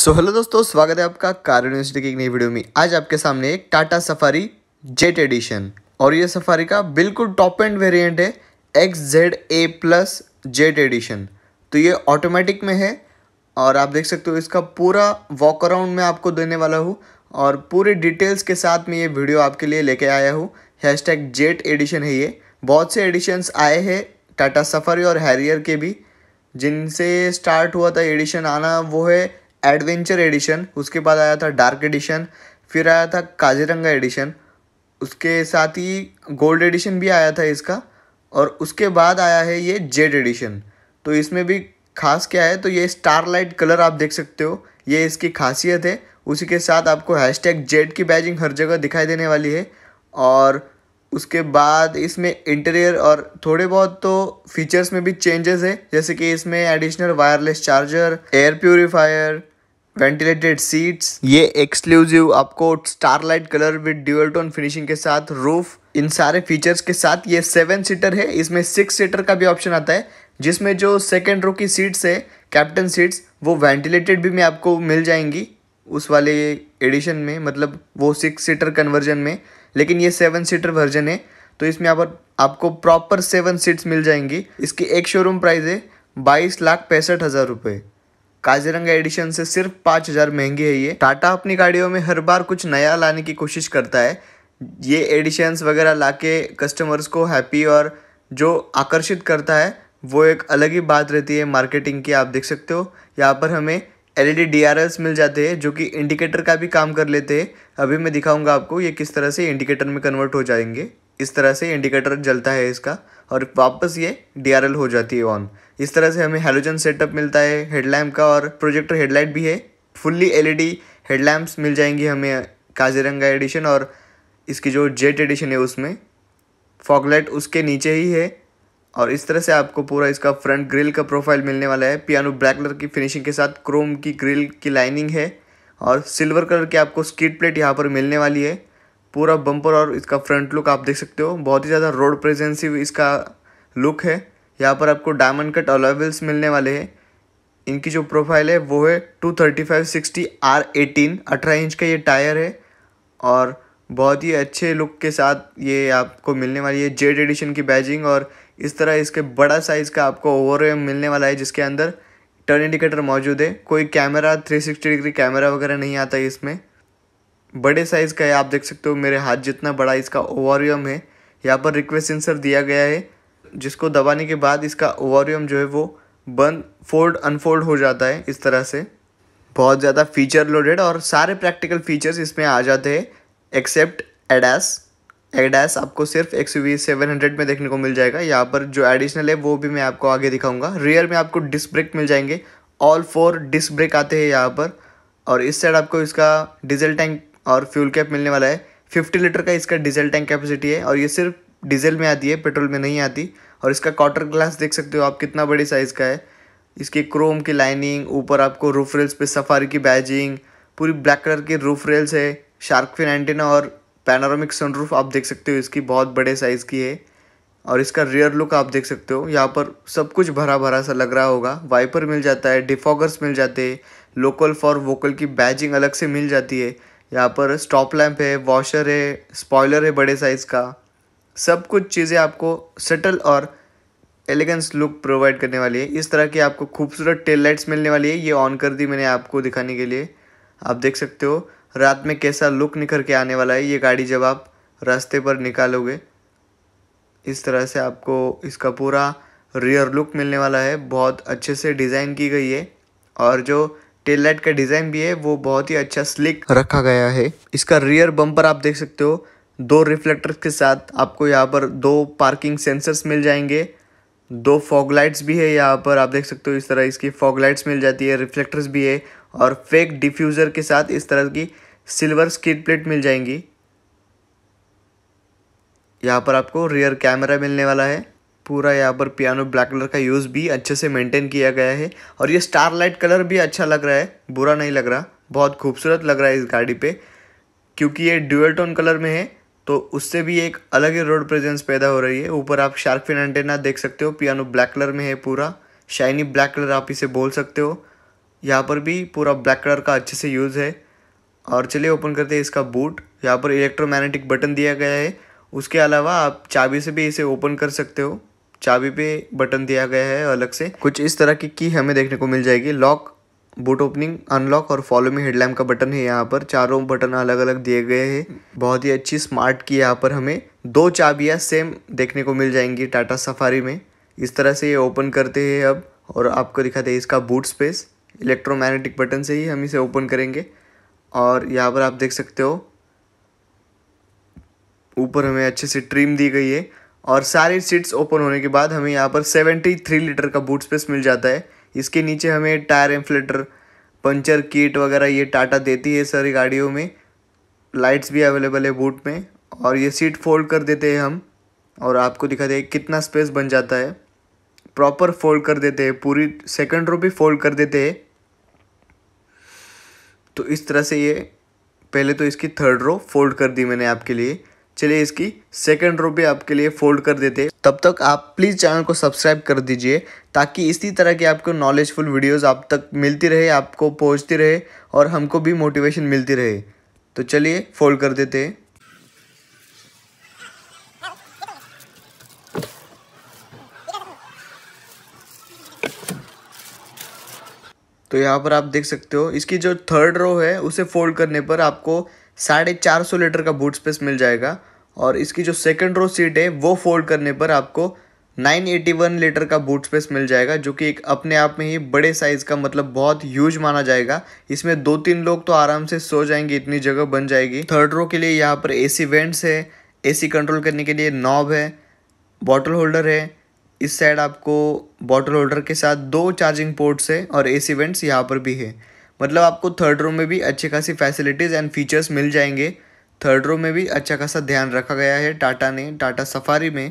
So hello दोस्तों स्वागत है आपका कार यूनिवर्सिटी की एक नई वीडियो में आज आपके सामने एक टाटा सफारी जेट एडिशन और ये सफारी का बिल्कुल टॉप एंड वेरिएंट है X Z A plus Jet edition तो ये ऑटोमेटिक में है और आप देख सकते हो इसका पूरा वॉक अराउंड मैं आपको देने वाला हूँ और पूरे डिटेल्स के साथ में ये वीडियो आपके लिए लेके आया हूँ हैश टैग जेट एडिशन है ये बहुत से एडिशन्स आए हैं टाटा सफारी और हैरियर के भी जिनसे स्टार्ट हुआ था एडिशन आना वो है एडवेंचर एडिशन उसके बाद आया था डार्क एडिशन फिर आया था काजीरंगा एडिशन उसके साथ ही गोल्ड एडिशन भी आया था इसका और उसके बाद आया है ये जेड एडिशन तो इसमें भी खास क्या है तो ये स्टारलाइट कलर आप देख सकते हो ये इसकी खासियत है उसी के साथ आपको हैशटैग जेड की बैजिंग हर जगह दिखाई देने वाली है और उसके बाद इसमें इंटीरियर और थोड़े बहुत तो फीचर्स में भी चेंजेस है जैसे कि इसमें additional wireless charger air purifier ventilated seats ये एक्सक्लूसिव आपको starlight colour with dual tone finishing के साथ रूफ इन सारे फीचर्स के साथ ये सेवन सीटर है इसमें सिक्स सीटर का भी ऑप्शन आता है जिसमें जो सेकेंड रो की सीट्स है कैप्टन सीट्स वो वेंटिलेटेड भी में आपको मिल जाएंगी उस वाले एडिशन में मतलब वो सिक्स सीटर कन्वर्जन में लेकिन ये सेवन सीटर वर्जन है तो इसमें आप, आपको प्रॉपर सेवन सीट्स मिल जाएंगी इसकी एक शोरूम प्राइस है बाईस लाख पैंसठ हज़ार रुपये काजीरंगा एडिशन से सिर्फ पाँच हज़ार महंगी है ये टाटा अपनी गाड़ियों में हर बार कुछ नया लाने की कोशिश करता है ये एडिशंस वगैरह लाके कस्टमर्स को हैप्पी और जो आकर्षित करता है वो एक अलग ही बात रहती है मार्केटिंग की आप देख सकते हो यहाँ पर हमें एल ई e मिल जाते हैं जो कि इंडिकेटर का भी काम कर लेते हैं अभी मैं दिखाऊंगा आपको ये किस तरह से इंडिकेटर में कन्वर्ट हो जाएंगे इस तरह से इंडिकेटर जलता है इसका और वापस ये डी हो जाती है ऑन इस तरह से हमें हेलोजन सेटअप मिलता है हेडलैम्प का और प्रोजेक्टर हेडलाइट भी है फुल्ली एलईडी हेडलैम्प्स मिल जाएंगी हमें काजीरंगा एडिशन और इसकी जो जेट एडिशन है उसमें फॉगलाइट उसके नीचे ही है और इस तरह से आपको पूरा इसका फ्रंट ग्रिल का प्रोफाइल मिलने वाला है पियानो ब्लैक कलर की फिनिशिंग के साथ क्रोम की ग्रिल की लाइनिंग है और सिल्वर कलर की आपको स्कीट प्लेट यहाँ पर मिलने वाली है पूरा बम्पर और इसका फ्रंट लुक आप देख सकते हो बहुत ही ज़्यादा रोड प्रेजेंसिव इसका लुक है यहाँ पर आपको डायमंड कट अलॉयल्स मिलने वाले हैं इनकी जो प्रोफाइल है वो है two thirty five sixty R eighteen अठारह इंच का ये टायर है और बहुत ही अच्छे लुक के साथ ये आपको मिलने वाली है जेड एडिशन की बैजिंग और इस तरह इसके बड़ा साइज़ का आपको ओवर मिलने वाला है जिसके अंदर टर्न इंडिकेटर मौजूद है कोई कैमरा थ्री डिग्री कैमरा वगैरह नहीं आता है इसमें बड़े साइज़ का है आप देख सकते हो मेरे हाथ जितना बड़ा इसका ओवरियम है यहाँ पर रिक्वेस्ट सेंसर दिया गया है जिसको दबाने के बाद इसका ओवरियम जो है वो बंद फोल्ड अनफोल्ड हो जाता है इस तरह से बहुत ज़्यादा फीचर लोडेड और सारे प्रैक्टिकल फीचर्स इसमें आ जाते हैं एक्सेप्ट एडास एडास आपको सिर्फ एक्स वी सेवन हंड्रेड में देखने को मिल जाएगा यहाँ पर जो एडिशनल है वो भी मैं आपको आगे दिखाऊंगा रियर में आपको डिस्क ब्रेक मिल जाएंगे ऑल फोर डिस्क ब्रेक आते हैं यहाँ पर और इस साइड आपको इसका डीजल टैंक और फ्यूल कैप मिलने वाला है फिफ्टी लीटर का इसका डीजल टैंक कैपेसिटी है और ये सिर्फ डीजल में आती है पेट्रोल में नहीं आती और इसका क्वार्टर ग्लास देख सकते हो आप कितना बड़ी साइज़ का है इसकी क्रोम की लाइनिंग ऊपर आपको रूफ रेल्स पे सफारी की बैजिंग पूरी ब्लैक कलर की रूफ रेल्स है शार्क फिन एंटीना और पैनारोमिक सनरूफ आप देख सकते हो इसकी बहुत बड़े साइज़ की है और इसका रियर लुक आप देख सकते हो यहाँ पर सब कुछ भरा भरा सा लग रहा होगा वाइपर मिल जाता है डिफॉगर्स मिल जाते हैं लोकल फॉर वोकल की बैजिंग अलग से मिल जाती है यहाँ पर स्टॉप लैम्प है वॉशर है स्पॉयलर है बड़े साइज़ का सब कुछ चीज़ें आपको सटल और एलिगेंस लुक प्रोवाइड करने वाली है इस तरह की आपको खूबसूरत टेल लाइट्स मिलने वाली है ये ऑन कर दी मैंने आपको दिखाने के लिए आप देख सकते हो रात में कैसा लुक निखर के आने वाला है ये गाड़ी जब आप रास्ते पर निकालोगे इस तरह से आपको इसका पूरा रियर लुक मिलने वाला है बहुत अच्छे से डिज़ाइन की गई है और जो टेल लाइट का डिज़ाइन भी है वो बहुत ही अच्छा स्लिक रखा गया है इसका रियर बम्पर आप देख सकते हो दो रिफ्लेक्टर के साथ आपको यहाँ पर दो पार्किंग सेंसर्स मिल जाएंगे दो फॉग लाइट्स भी है यहाँ पर आप देख सकते हो इस तरह इसकी फॉग लाइट्स मिल जाती है रिफ्लेक्टर्स भी है और फेक डिफ्यूज़र के साथ इस तरह की सिल्वर स्कीड प्लेट मिल जाएंगी यहाँ पर आपको रियर कैमरा मिलने वाला है पूरा यहाँ पर पियानो ब्लैक कलर का यूज़ भी अच्छे से मेंटेन किया गया है और ये स्टार लाइट कलर भी अच्छा लग रहा है बुरा नहीं लग रहा बहुत खूबसूरत लग रहा है इस गाड़ी पे क्योंकि ये ड्यूअल टोन कलर में है तो उससे भी एक अलग ही रोड प्रेजेंस पैदा हो रही है ऊपर आप शार्क फिन एंटेना देख सकते हो पियानो ब्लैक कलर में है पूरा शाइनी ब्लैक कलर आप इसे बोल सकते हो यहाँ पर भी पूरा ब्लैक कलर का अच्छे से यूज़ है और चलिए ओपन करते हैं इसका बूट यहाँ पर इलेक्ट्रोमैग्नेटिक बटन दिया गया है उसके अलावा आप चाबी से भी इसे ओपन कर सकते हो चाबी पे बटन दिया गया है अलग से कुछ इस तरह की की हमें देखने को मिल जाएगी लॉक बूट ओपनिंग अनलॉक और फॉलो में हेडलैम्प का बटन है यहाँ पर चारों बटन अलग अलग दिए गए हैं बहुत ही अच्छी स्मार्ट की यहाँ पर हमें दो चाबियाँ सेम देखने को मिल जाएंगी टाटा सफारी में इस तरह से ये ओपन करते हैं अब और आपको दिखाते हैं इसका बूट स्पेस इलेक्ट्रोमैग्नेटिक बटन से ही हम इसे ओपन करेंगे और यहाँ पर आप देख सकते हो ऊपर हमें अच्छे से ट्रिम दी गई है और सारी सीट्स ओपन होने के बाद हमें यहाँ पर 73 लीटर का बूट स्पेस मिल जाता है इसके नीचे हमें टायर इन्फ्लेटर पंचर किट वगैरह ये टाटा देती है सारी गाड़ियों में लाइट्स भी अवेलेबल है बूट में और ये सीट फोल्ड कर देते हैं हम और आपको दिखाते हैं कितना स्पेस बन जाता है प्रॉपर फोल्ड कर देते हैं पूरी सेकेंड रो भी फोल्ड कर देते हैं तो इस तरह से ये पहले तो इसकी थर्ड रो फोल्ड कर दी मैंने आपके लिए चलिए इसकी सेकेंड रो भी आपके लिए फोल्ड कर देते हैं तब तक आप प्लीज़ चैनल को सब्सक्राइब कर दीजिए ताकि इसी तरह के आपको नॉलेजफुल वीडियोस आप तक मिलती रहे आपको पहुंचती रहे और हमको भी मोटिवेशन मिलती रहे तो चलिए फोल्ड कर देते हैं तो यहाँ पर आप देख सकते हो इसकी जो थर्ड रो है उसे फोल्ड करने पर आपको साढ़े चार सौ लीटर का बूट स्पेस मिल जाएगा और इसकी जो सेकेंड रो सीट है वो फोल्ड करने पर आपको 981 लीटर का बूट स्पेस मिल जाएगा जो कि एक अपने आप में ही बड़े साइज़ का मतलब बहुत ह्यूज माना जाएगा इसमें दो तीन लोग तो आराम से सो जाएंगे इतनी जगह बन जाएगी थर्ड रो के लिए यहाँ पर सी वेंट्स है सी कंट्रोल करने के लिए नॉब है बॉटल होल्डर है इस साइड आपको बॉटल होल्डर के साथ दो चार्जिंग पोर्ट्स है और सी वेंट्स यहाँ पर भी है मतलब आपको थर्ड रो में भी अच्छी खासी फैसिलिटीज़ एंड फीचर्स मिल जाएंगे थर्ड रो में भी अच्छा खासा ध्यान रखा गया है टाटा ने टाटा सफारी में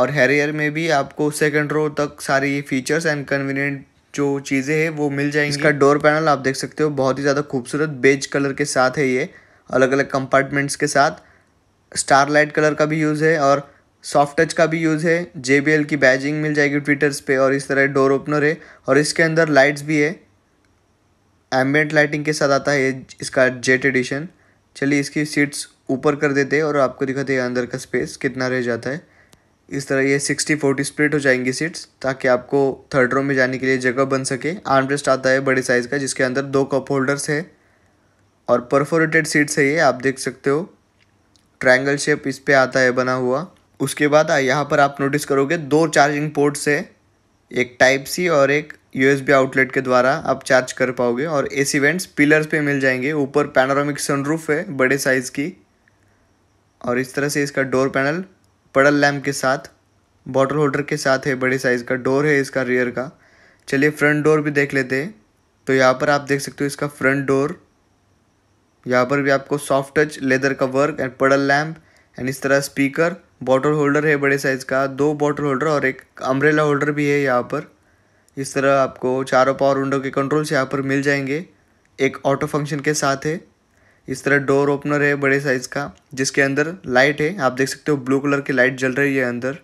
और हैरियर में भी आपको सेकंड रो तक सारी फीचर्स एंड कन्वीनियंट जो चीज़ें हैं वो मिल जाएंगी इसका डोर पैनल आप देख सकते हो बहुत ही ज़्यादा खूबसूरत बेज कलर के साथ है ये अलग अलग कंपार्टमेंट्स के साथ स्टार लाइट कलर का भी यूज़ है और सॉफ्ट टच का भी यूज़ है जे की बैजिंग मिल जाएगी ट्विटर्स पे और इस तरह डोर ओपनर है और इसके अंदर लाइट्स भी है एम्बियट लाइटिंग के साथ आता है इसका जेट एडिशन चलिए इसकी सीट्स ऊपर कर देते हैं और आपको दिखाते हैं अंदर का स्पेस कितना रह जाता है इस तरह ये सिक्सटी फोर्टी स्प्लिट हो जाएंगी सीट्स ताकि आपको थर्ड रो में जाने के लिए जगह बन सके आर्मरेस्ट आता है बड़े साइज़ का जिसके अंदर दो कप होल्डर्स है और परफोरेटेड सीट्स है ये आप देख सकते हो ट्रायंगल शेप इस पर आता है बना हुआ उसके बाद यहाँ पर आप नोटिस करोगे दो चार्जिंग पोर्ट्स है एक टाइप सी और एक यूएसबी आउटलेट के द्वारा आप चार्ज कर पाओगे और सी वेंट्स पिलर्स पे मिल जाएंगे ऊपर पैनोरामिक सनरूफ है बड़े साइज़ की और इस तरह से इसका डोर पैनल पड़ल लैम्प के साथ बॉटल होल्डर के साथ है बड़े साइज़ का डोर है इसका रियर का चलिए फ्रंट डोर भी देख लेते हैं तो यहाँ पर आप देख सकते हो इसका फ्रंट डोर यहाँ पर भी आपको सॉफ्ट टच लेदर का work and puddle lamp and इस तरह स्पीकर बॉटल होल्डर है बड़े साइज़ का दो बॉटल होल्डर और एक अम्ब्रेला होल्डर भी है यहाँ पर इस तरह आपको चारों पावर विंडो के कंट्रोल्स यहाँ पर मिल जाएंगे एक ऑटो फंक्शन के साथ है इस तरह डोर ओपनर है बड़े साइज़ का जिसके अंदर लाइट है आप देख सकते हो ब्लू कलर की लाइट जल रही है अंदर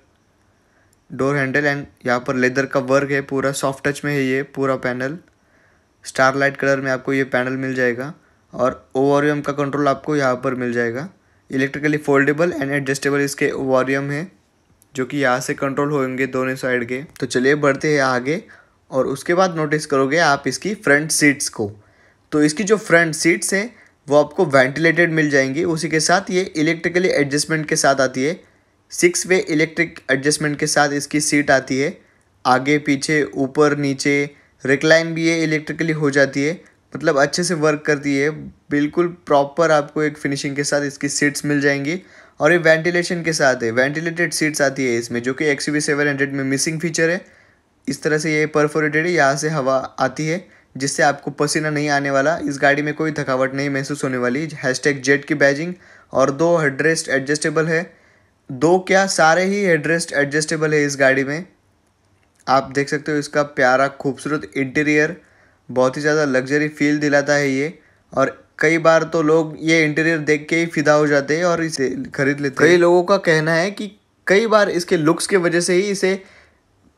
डोर हैंडल एंड यहाँ पर लेदर का वर्क है पूरा सॉफ्ट टच में है ये पूरा पैनल स्टार लाइट कलर में आपको ये पैनल मिल जाएगा और ओवरियम का कंट्रोल आपको यहाँ पर मिल जाएगा इलेक्ट्रिकली फोल्डेबल एंड एडजस्टेबल इसके वॉल्यूम है जो कि यहाँ से कंट्रोल होंगे दोनों साइड के तो चलिए बढ़ते हैं आगे और उसके बाद नोटिस करोगे आप इसकी फ्रंट सीट्स को तो इसकी जो फ्रंट सीट्स हैं वो आपको वेंटिलेटेड मिल जाएंगी उसी के साथ ये इलेक्ट्रिकली एडजस्टमेंट के साथ आती है सिक्स वे इलेक्ट्रिक एडजस्टमेंट के साथ इसकी सीट आती है आगे पीछे ऊपर नीचे रिक्लाइन भी ये इलेक्ट्रिकली हो जाती है मतलब अच्छे से वर्क करती है बिल्कुल प्रॉपर आपको एक फिनिशिंग के साथ इसकी सीट्स मिल जाएंगी और ये वेंटिलेशन के साथ है वेंटिलेटेड सीट्स आती है इसमें जो कि एक्स वी सेवन हंड्रेड में मिसिंग फीचर है इस तरह से ये परफोरेटेड है यहाँ से हवा आती है जिससे आपको पसीना नहीं आने वाला इस गाड़ी में कोई थकावट नहीं महसूस होने वाली हैशटैग जेट की बैजिंग और दो हेडरेस्ट एडजस्टेबल है दो क्या सारे ही हेडरेस्ट एडजस्टेबल है इस गाड़ी में आप देख सकते हो इसका प्यारा खूबसूरत इंटीरियर बहुत ही ज़्यादा लग्जरी फील दिलाता है ये और कई बार तो लोग ये इंटीरियर देख के ही फिदा हो जाते हैं और इसे खरीद लेते हैं कई लोगों का कहना है कि कई बार इसके लुक्स के वजह से ही इसे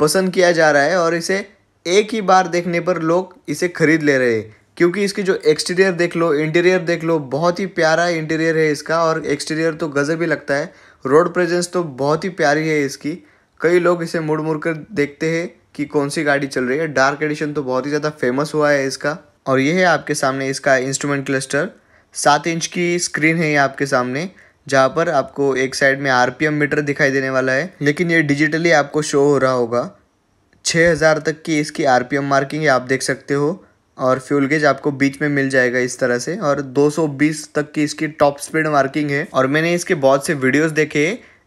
पसंद किया जा रहा है और इसे एक ही बार देखने पर लोग इसे खरीद ले रहे हैं क्योंकि इसकी जो एक्सटीरियर देख लो इंटीरियर देख लो बहुत ही प्यारा इंटीरियर है इसका और एक्सटीरियर तो गजब भी लगता है रोड प्रेजेंस तो बहुत ही प्यारी है इसकी कई लोग इसे मुड़ मुड़ कर देखते हैं कि कौन सी गाड़ी चल रही है डार्क एडिशन तो बहुत ही ज़्यादा फेमस हुआ है इसका और ये है आपके सामने इसका इंस्ट्रूमेंट क्लस्टर सात इंच की स्क्रीन है ये आपके सामने जहाँ पर आपको एक साइड में आर मीटर दिखाई देने वाला है लेकिन ये डिजिटली आपको शो हो रहा होगा हजार तक की इसकी एम मार्किंग आप देख सकते हो और फ्यूल गेज आपको बीच में मिल जाएगा इस तरह से और 220 तक की इसकी टॉप स्पीड मार्किंग है और मैंने इसके बहुत से वीडियोस देखे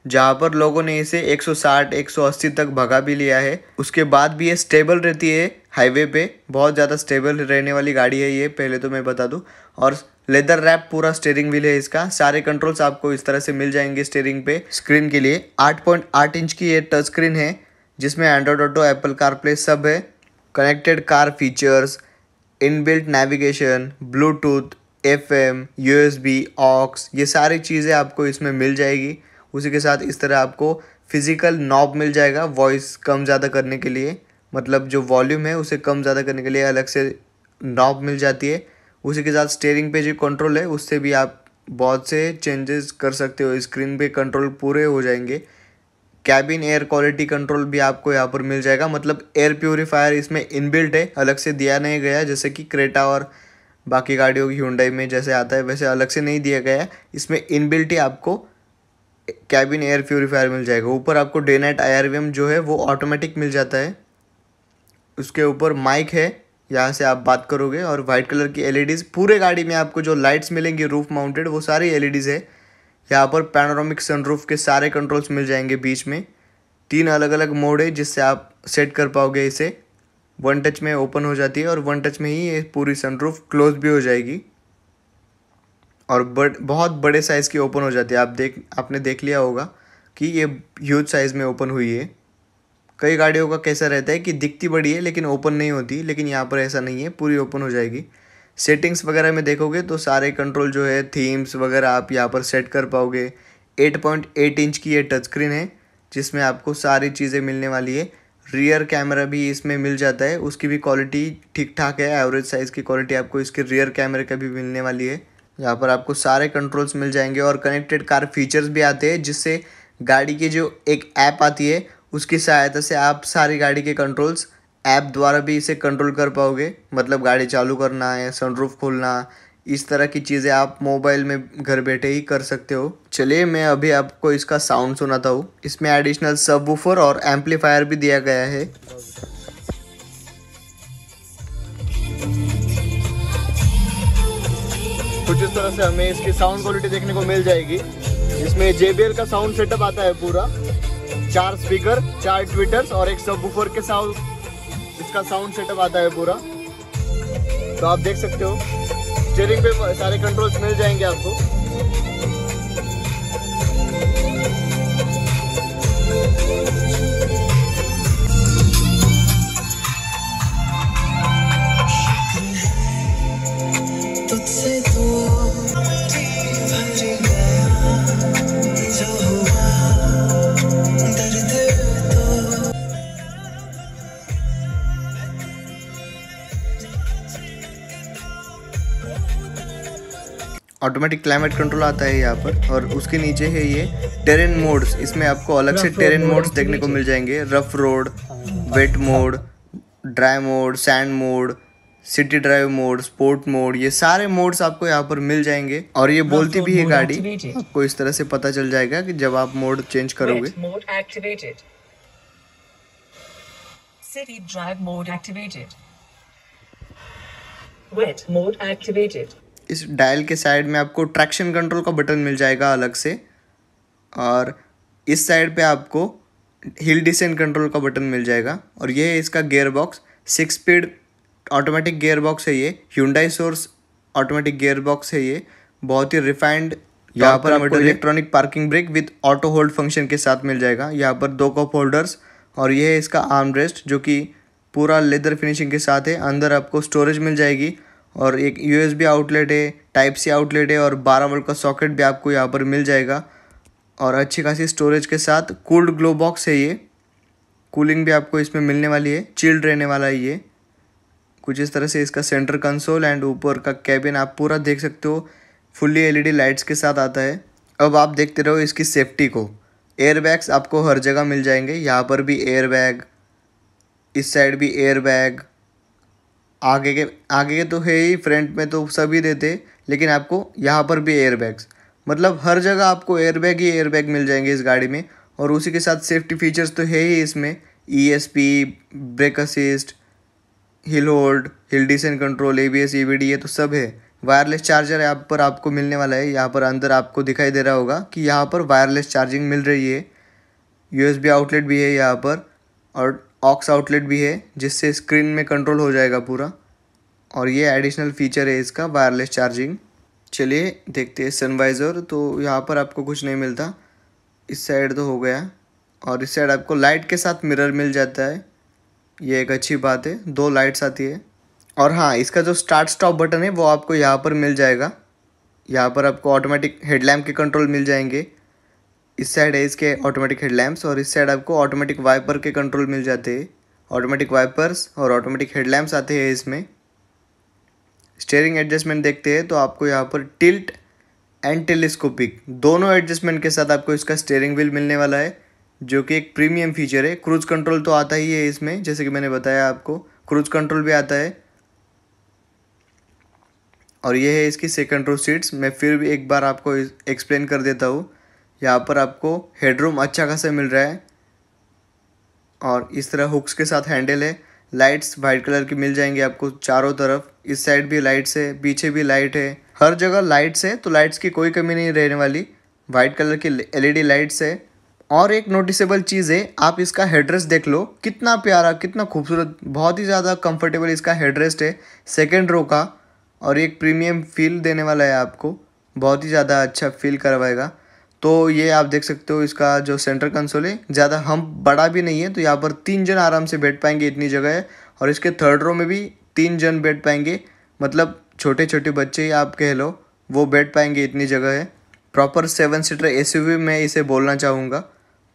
जहाँ पर लोगों ने इसे 160 180 तक भगा भी लिया है उसके बाद भी ये स्टेबल रहती है हाईवे पे बहुत ज़्यादा स्टेबल रहने वाली गाड़ी है ये पहले तो मैं बता दूँ और लेदर रैप पूरा स्टेयरिंग व्हील है इसका सारे कंट्रोल्स आपको इस तरह से मिल जाएंगे स्टेयरिंग पे स्क्रीन के लिए 8.8 इंच की ये टच स्क्रीन है जिसमें एंड्रॉयड ऑटो एप्पल कारप्ले सब है connected car features inbuilt navigation Bluetooth F M U S B aux ये सारी चीज़ें आपको इसमें मिल जाएगी उसी के साथ इस तरह आपको फिज़िकल नॉब मिल जाएगा वॉइस कम ज़्यादा करने के लिए मतलब जो वॉल्यूम है उसे कम ज़्यादा करने के लिए अलग से नॉब मिल जाती है उसी के साथ स्टेयरिंग पे जो कंट्रोल है उससे भी आप बहुत से चेंजेस कर सकते हो स्क्रीन पे कंट्रोल पूरे हो जाएंगे कैबिन एयर क्वालिटी कंट्रोल भी आपको यहाँ पर मिल जाएगा मतलब एयर प्योरीफायर इसमें इनबिल्ट है अलग से दिया नहीं गया जैसे कि क्रेटा और बाकी गाड़ियों की हुंडई में जैसे आता है वैसे अलग से नहीं दिया गया इसमें इनबिल्ट ही आपको कैबिन एयर प्योरीफायर मिल जाएगा ऊपर आपको डे नाइट आई जो है वो ऑटोमेटिक मिल जाता है उसके ऊपर माइक है यहाँ से आप बात करोगे और वाइट कलर की एलईडीज़ e पूरे गाड़ी में आपको जो लाइट्स मिलेंगी रूफ माउंटेड वो सारी एलईडीज़ e है यहाँ पर पैनोरामिक सनरूफ के सारे कंट्रोल्स मिल जाएंगे बीच में तीन अलग अलग मोड है जिससे आप सेट कर पाओगे इसे वन टच में ओपन हो जाती है और वन टच में ही ये पूरी सनरूफ क्लोज भी हो जाएगी और बड़ बहुत बड़े साइज़ की ओपन हो जाती है आप देख आपने देख लिया होगा कि ये ह्यूज साइज़ में ओपन हुई है कई गाड़ियों का कैसा रहता है कि दिखती बड़ी है लेकिन ओपन नहीं होती लेकिन यहाँ पर ऐसा नहीं है पूरी ओपन हो जाएगी सेटिंग्स वगैरह में देखोगे तो सारे कंट्रोल जो है थीम्स वगैरह आप यहाँ पर सेट कर पाओगे 8.8 इंच की ये टच स्क्रीन है जिसमें आपको सारी चीज़ें मिलने वाली है रियर कैमरा भी इसमें मिल जाता है उसकी भी क्वालिटी ठीक ठाक है एवरेज साइज़ की क्वालिटी आपको इसके रियर कैमरे का भी मिलने वाली है यहाँ पर आपको सारे कंट्रोल्स मिल जाएंगे और कनेक्टेड कार फीचर्स भी आते हैं जिससे गाड़ी की जो एक ऐप आती है उसकी सहायता से आप सारी गाड़ी के कंट्रोल्स ऐप द्वारा भी इसे कंट्रोल कर पाओगे मतलब गाड़ी चालू करना या सनरूफ खोलना इस तरह की चीज़ें आप मोबाइल में घर बैठे ही कर सकते हो चलिए मैं अभी आपको इसका साउंड सुनाता हूँ इसमें एडिशनल सब और एम्पलीफायर भी दिया गया है जिस तरह से हमें इसकी साउंड क्वालिटी देखने को मिल जाएगी इसमें JBL का साउंड सेटअप आता है पूरा चार स्पीकर चार ट्विटर्स और एक सब के साउंड इसका साउंड सेटअप आता है पूरा तो आप देख सकते हो स्टेयरिंग पे सारे कंट्रोल्स मिल जाएंगे आपको ऑटोमेटिक क्लाइमेट कंट्रोल आता है यहाँ पर और उसके नीचे है ये टेरेन मोड्स इसमें आपको अलग से टेरेन मोड्स देखने को मिल जाएंगे rough road wet mode dry mode sand mode city drive mode sport mode ये सारे मोड्स आपको यहाँ पर मिल जाएंगे और ये बोलती भी है गाड़ी आपको इस तरह से पता चल जाएगा कि जब आप मोड चेंज करोगे City drive mode activated. Wet mode activated. इस डायल के साइड में आपको ट्रैक्शन कंट्रोल का बटन मिल जाएगा अलग से और इस साइड पे आपको हिल डिसेंट कंट्रोल का बटन मिल जाएगा और ये है इसका gear box six speed automatic gear box है ये Hyundai source automatic gear box है ये बहुत ही रिफाइंड यहाँ पर आपको electronic parking brake with auto hold function के साथ मिल जाएगा यहाँ पर दो कप होल्डर्स और ये है इसका आर्म रेस्ट जो कि पूरा लेदर फिनिशिंग के साथ है अंदर आपको स्टोरेज मिल जाएगी और एक यूएसबी आउटलेट है टाइप सी आउटलेट है और बारह वोल्ट का सॉकेट भी आपको यहाँ पर मिल जाएगा और अच्छी खासी स्टोरेज के साथ कूल्ड ग्लो बॉक्स है ये कूलिंग भी आपको इसमें मिलने वाली है चिल्ड रहने वाला है ये कुछ इस तरह से इसका सेंटर कंसोल एंड ऊपर का कैबिन आप पूरा देख सकते हो फुल्ली एलईडी लाइट्स के साथ आता है अब आप देखते रहो इसकी सेफ्टी को एयर बैग्स आपको हर जगह मिल जाएंगे यहाँ पर भी एयर बैग इस साइड भी एयर बैग आगे के आगे के तो है ही फ्रंट में तो सभी देते लेकिन आपको यहाँ पर भी एयर बैग्स मतलब हर जगह आपको एयरबैग ही एयरबैग मिल जाएंगे इस गाड़ी में और उसी के साथ सेफ्टी फीचर्स तो है ही इसमें E S P brake assist hill hold hill descent control A B S E V D ये तो सब है वायरलेस चार्जर यहाँ पर आपको मिलने वाला है यहाँ पर अंदर आपको दिखाई दे रहा होगा कि यहाँ पर वायरलेस चार्जिंग मिल रही है यू एस बी आउटलेट भी है यहाँ पर और ऑक्स आउटलेट भी है जिससे स्क्रीन में कंट्रोल हो जाएगा पूरा और ये एडिशनल फीचर है इसका वायरलेस चार्जिंग चलिए देखते हैं सनवाइज़र तो यहाँ पर आपको कुछ नहीं मिलता इस साइड तो हो गया और इस साइड आपको लाइट के साथ मिरर मिल जाता है ये एक अच्छी बात है दो लाइट्स आती है और हाँ इसका जो स्टार्ट स्टॉप बटन है वो आपको यहाँ पर मिल जाएगा यहाँ पर आपको ऑटोमेटिक हेडलैम्प के कंट्रोल मिल जाएंगे इस साइड है इसके ऑटोमेटिक हेडलैम्प्स और इस साइड आपको ऑटोमेटिक वाइपर के कंट्रोल मिल जाते हैं ऑटोमेटिक वाइपर्स और ऑटोमेटिक हेडलैम्प्स आते हैं इसमें स्टेयरिंग एडजस्टमेंट देखते हैं तो आपको यहाँ पर टिल्ट एंड टेलीस्कोपिक दोनों एडजस्टमेंट के साथ आपको इसका स्टेयरिंग व्हील मिलने वाला है जो कि एक प्रीमियम फीचर है क्रूज कंट्रोल तो आता ही है इसमें जैसे कि मैंने बताया आपको क्रूज कंट्रोल भी आता है और यह है इसकी सेकंड रो सीट्स मैं फिर भी एक बार आपको एक्सप्लेन कर देता हूँ यहाँ पर आपको हेडरूम अच्छा खासा मिल रहा है और इस तरह हुक्स के साथ हैंडल है लाइट्स वाइट कलर की मिल जाएंगी आपको चारों तरफ इस साइड भी लाइट्स है पीछे भी लाइट है हर जगह लाइट्स है तो लाइट्स की कोई कमी नहीं रहने वाली वाइट कलर की एलईडी लाइट्स है और एक नोटिसेबल चीज़ है आप इसका हेडरेस्ट देख लो कितना प्यारा कितना खूबसूरत बहुत ही ज़्यादा कंफर्टेबल इसका हेडरेस्ट है सेकेंड रो का और एक प्रीमियम फील देने वाला है आपको बहुत ही ज़्यादा अच्छा फील करवाएगा तो ये आप देख सकते हो इसका जो सेंटर कंसोल है ज़्यादा हम बड़ा भी नहीं है तो यहाँ पर तीन जन आराम से बैठ पाएंगे इतनी जगह है और इसके थर्ड रो में भी तीन जन बैठ पाएंगे मतलब छोटे छोटे बच्चे आप कह लो वो बैठ पाएंगे इतनी जगह है प्रॉपर सेवन सीटर ए मैं इसे बोलना चाहूँगा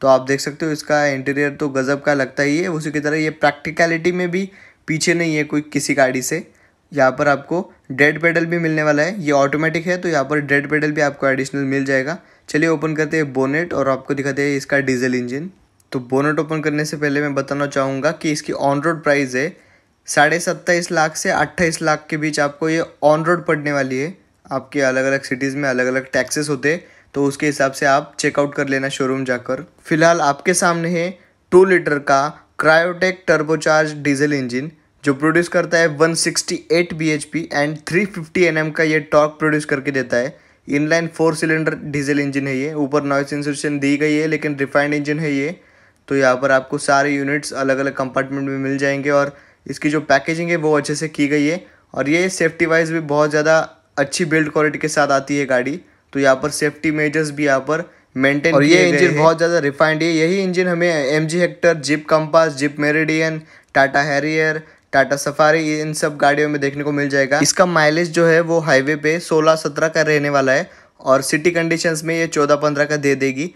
तो आप देख सकते हो इसका इंटीरियर तो गज़ब का लगता ही है उसी की तरह ये प्रैक्टिकलिटी में भी पीछे नहीं है कोई किसी गाड़ी से यहाँ पर आपको डेड पेडल भी मिलने वाला है ये ऑटोमेटिक है तो यहाँ पर डेड पेडल भी आपको एडिशनल मिल जाएगा चलिए ओपन करते हैं बोनेट और आपको दिखाते हैं इसका डीजल इंजन तो बोनेट ओपन करने से पहले मैं बताना चाहूँगा कि इसकी ऑन रोड प्राइस है साढ़े सत्ताईस लाख से अट्ठाईस लाख के बीच आपको ये ऑन रोड पड़ने वाली है आपके अलग अलग सिटीज़ में अलग अलग टैक्सेस होते हैं तो उसके हिसाब से आप चेकआउट कर लेना शोरूम जाकर फिलहाल आपके सामने है टू लीटर का क्रायोटेक टर्बोचार्ज डीजल इंजन जो प्रोड्यूस करता है 168 bhp एंड 350 nm का ये टॉर्क प्रोड्यूस करके देता है inline four cylinder diesel engine है ये ऊपर नॉइस इंसुलेशन दी गई है लेकिन रिफाइंड इंजन है ये तो यहाँ पर आपको सारे यूनिट्स अलग अलग कंपार्टमेंट में मिल जाएंगे और इसकी जो पैकेजिंग है वो अच्छे से की गई है और ये सेफ्टी वाइज भी बहुत ज़्यादा अच्छी बिल्ड क्वालिटी के साथ आती है गाड़ी तो यहाँ पर सेफ्टी मेजर्स भी यहाँ पर मेंटेन और ये इंजन बहुत ज़्यादा रिफाइंड है यही इंजन हमें M G Hector Jeep Compass Jeep Meridian Tata Harrier Tata Safari इन सब गाड़ियों में देखने को मिल जाएगा इसका माइलेज जो है वो हाईवे पे 16-17 का रहने वाला है और सिटी कंडीशंस में ये 14-15 का दे देगी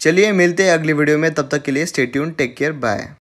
चलिए मिलते हैं अगली वीडियो में तब तक के लिए स्टेट्यून टेक केयर बाय